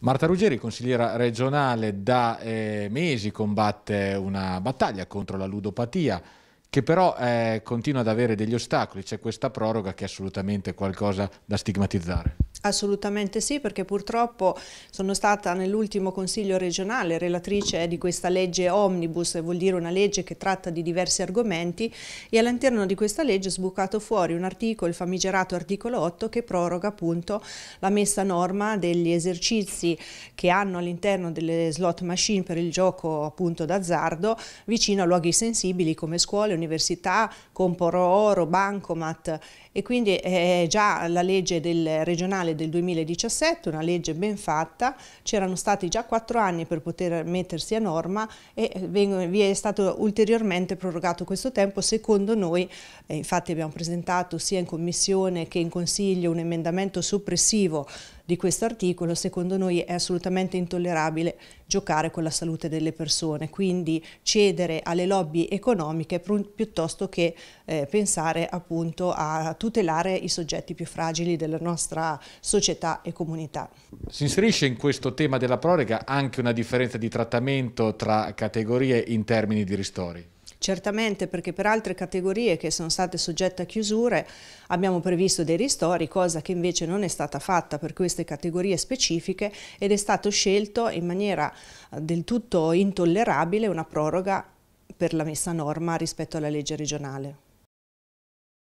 Marta Ruggeri, consigliera regionale, da eh, mesi combatte una battaglia contro la ludopatia che però eh, continua ad avere degli ostacoli, c'è questa proroga che è assolutamente qualcosa da stigmatizzare. Assolutamente sì, perché purtroppo sono stata nell'ultimo Consiglio regionale relatrice di questa legge omnibus, vuol dire una legge che tratta di diversi argomenti, e all'interno di questa legge è sbucato fuori un articolo, il famigerato articolo 8, che proroga appunto la messa a norma degli esercizi che hanno all'interno delle slot machine per il gioco appunto d'azzardo vicino a luoghi sensibili come scuole, università, comporo oro, bancomat e quindi è eh, già la legge del regionale del 2017, una legge ben fatta, c'erano stati già quattro anni per poter mettersi a norma e eh, vi è stato ulteriormente prorogato questo tempo secondo noi, eh, infatti abbiamo presentato sia in Commissione che in Consiglio un emendamento soppressivo di questo articolo, secondo noi è assolutamente intollerabile giocare con la salute delle persone, quindi cedere alle lobby economiche piuttosto che eh, pensare appunto a tutelare i soggetti più fragili della nostra società e comunità. Si inserisce in questo tema della proroga anche una differenza di trattamento tra categorie in termini di ristori? Certamente perché per altre categorie che sono state soggette a chiusure abbiamo previsto dei ristori, cosa che invece non è stata fatta per queste categorie specifiche ed è stato scelto in maniera eh, del tutto intollerabile una proroga per la messa a norma rispetto alla legge regionale.